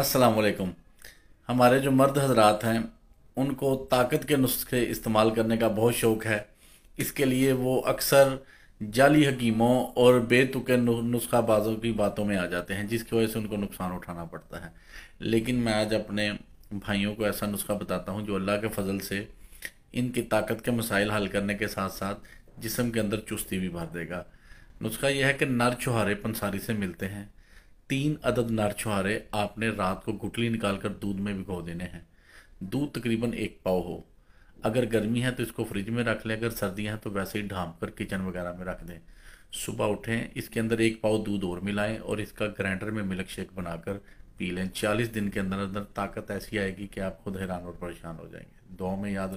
अस्सलाम वालेकुम हमारे जो मर्द हजरात हैं उनको ताकत के नुस्खे इस्तेमाल करने का बहुत शौक़ है इसके लिए वो अक्सर जाली हकीमों और बेतुके नुस्खाबाजों की बातों में आ जाते हैं जिसकी वजह से उनको नुकसान उठाना पड़ता है लेकिन मैं आज अपने भाइयों को ऐसा नुस्खा बताता हूँ जो अल्लाह के फजल से इनकी ताकत के मसाइल हल करने के साथ साथ जिसम के अंदर चुस्ती भी भर देगा नुस्खा यह है कि नर छुहारे पंसारी से मिलते हैं तीन अदद नारछुहारे आपने रात को गुटली निकाल कर दूध में भिगो देने हैं दूध तकरीबन एक पाव हो अगर गर्मी है तो इसको फ्रिज में रख लें अगर सर्दियाँ हैं तो वैसे ही ढांप कर किचन वगैरह में रख दें सुबह उठें इसके अंदर एक पाव दूध और मिलाएं और इसका ग्राइंडर में मिल्क शेक बनाकर पी लें चालीस दिन के अंदर अंदर ताकत ऐसी आएगी कि आप खुद हैरान और परेशान हो जाएंगे दो में याद